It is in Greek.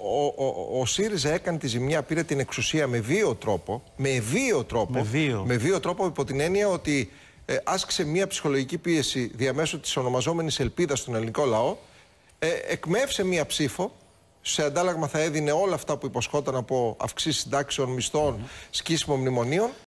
ο, ο, ο ΣΥΡΙΖΑ έκανε τη ζημιά, πήρε την εξουσία με βίο τρόπο. Με βίο τρόπο. Με βίο, με βίο τρόπο υπό την έννοια ότι ε, άσκησε μια ψυχολογική πίεση διαμέσου της ονομαζόμενης ελπίδας στον ελληνικό λαό. Ε, εκμεύσε μια ψήφο. Σε αντάλλαγμα θα έδινε όλα αυτά που υποσχόταν από αυξήσεις συντάξεων, μισθών, σκίσιμο μνημονίων.